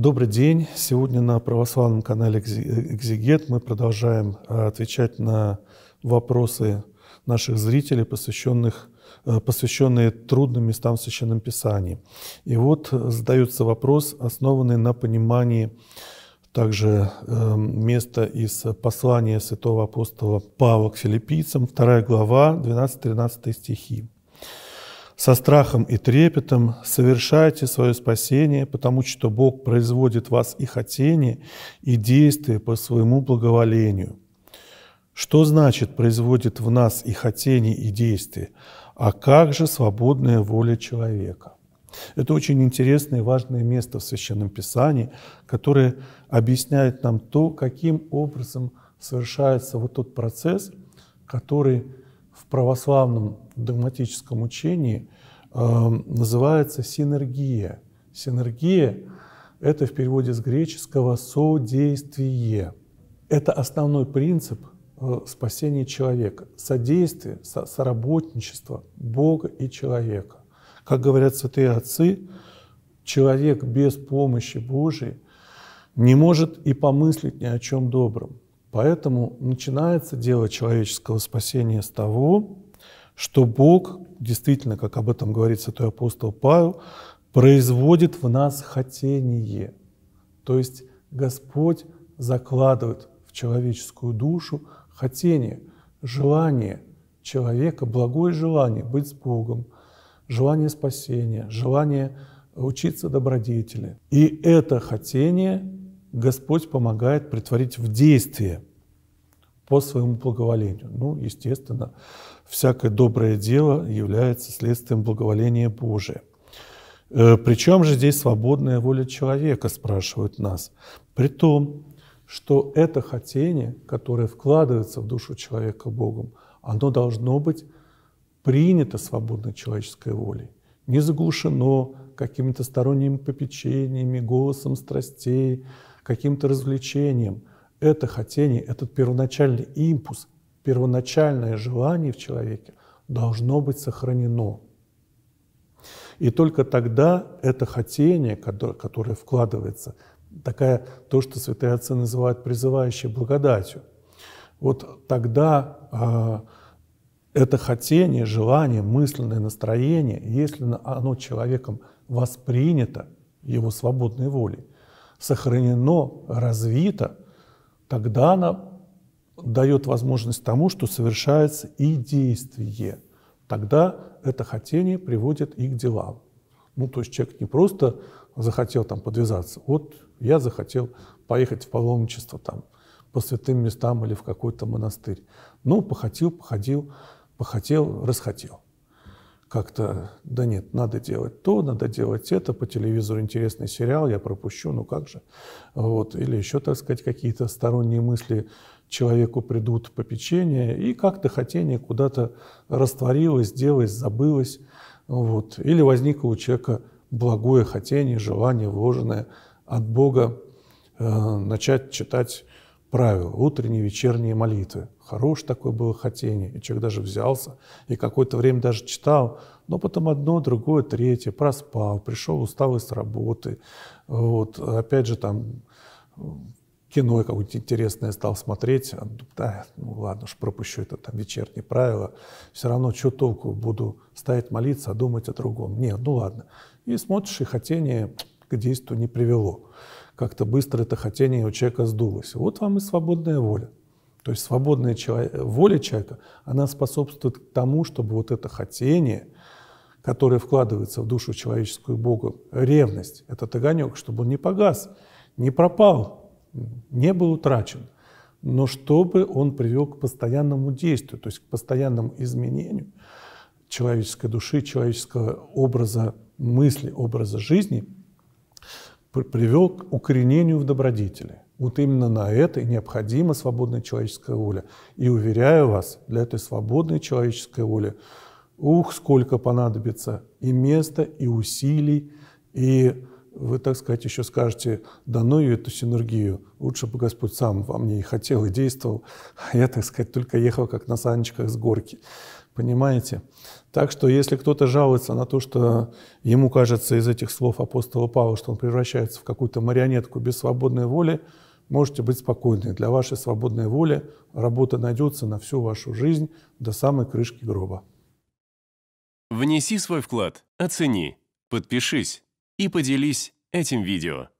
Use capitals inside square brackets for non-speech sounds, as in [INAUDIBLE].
Добрый день. Сегодня на православном канале Экзигет мы продолжаем а, отвечать на вопросы наших зрителей, посвященных, а, посвященные трудным местам в Священном Писании. И вот э, задается вопрос, основанный на понимании также э, место из послания святого апостола Павла к филиппийцам, 2 глава, 12-13 стихи со страхом и трепетом совершайте свое спасение, потому что Бог производит в вас и хотение, и действие по своему благоволению. Что значит производит в нас и хотение, и действие? А как же свободная воля человека? Это очень интересное и важное место в Священном Писании, которое объясняет нам то, каким образом совершается вот тот процесс, который в православном догматическом учении э, называется синергия. Синергия – это в переводе с греческого «содействие». Это основной принцип э, спасения человека – содействие, со соработничество Бога и человека. Как говорят святые отцы, человек без помощи Божией не может и помыслить ни о чем добром. Поэтому начинается дело человеческого спасения с того, что Бог, действительно, как об этом говорит святой апостол Павел, производит в нас хотение. То есть Господь закладывает в человеческую душу хотение, желание человека, благое желание быть с Богом, желание спасения, желание учиться добродетели. И это хотение Господь помогает притворить в действие по своему благоволению. Ну, естественно, всякое доброе дело является следствием благоволения Божия. Э, Причем же здесь свободная воля человека, спрашивают нас. При том, что это хотение, которое вкладывается в душу человека Богом, оно должно быть принято свободной человеческой волей, не заглушено какими-то сторонними попечениями, голосом страстей, каким-то развлечением. Это хотение, этот первоначальный импульс, первоначальное желание в человеке должно быть сохранено. И только тогда это хотение, которое, вкладывается, такая то, что святые отцы называют призывающей благодатью, вот тогда э, это хотение, желание, мысленное настроение, если оно человеком воспринято его свободной волей, сохранено, развито, тогда она дает возможность тому, что совершается и действие. Тогда это хотение приводит и к делам. Ну, то есть человек не просто захотел там подвязаться, вот я захотел поехать в паломничество там, по святым местам или в какой-то монастырь. Ну, похотил, походил, похотел, расхотел как-то, да нет, надо делать то, надо делать это, по телевизору интересный сериал, я пропущу, ну как же. Вот. Или еще, так сказать, какие-то сторонние мысли человеку придут по печенье, и как-то хотение куда-то растворилось, делось, забылось. Вот. Или возникло у человека благое хотение, желание, вложенное от Бога э, начать читать Правила утренние, вечерние молитвы. Хорош такое было хотение, и человек даже взялся, и какое-то время даже читал, но потом одно, другое, третье, проспал, пришел усталый с работы, вот, опять же там э, кино какое то интересное стал смотреть, а, да, ну ладно уж, пропущу это там вечернее правило, все равно что толку, буду стоять молиться, а думать о другом. Нет, ну ладно. И смотришь, и хотение к действию не привело как-то быстро это хотение у человека сдулось. Вот вам и свободная воля. То есть свободная человек, воля человека, она способствует тому, чтобы вот это хотение, которое вкладывается в душу человеческую Богу, ревность, этот огонек, чтобы он не погас, не пропал, не был утрачен, но чтобы он привел к постоянному действию, то есть к постоянному изменению человеческой души, человеческого образа мысли, образа жизни, привел к укоренению в добродетели. Вот именно на это и необходима свободная человеческая воля. И уверяю вас, для этой свободной человеческой воли, ух, сколько понадобится и места, и усилий, и вы, так сказать, еще скажете, дано ну ее эту синергию. Лучше бы Господь сам во мне и хотел, и действовал. А [LAUGHS] я, так сказать, только ехал как на саночках с горки. Понимаете? Так что если кто-то жалуется на то, что ему кажется из этих слов апостола Павла, что он превращается в какую-то марионетку без свободной воли, можете быть спокойны. Для вашей свободной воли работа найдется на всю вашу жизнь до самой крышки гроба. Внеси свой вклад, оцени, подпишись и поделись этим видео.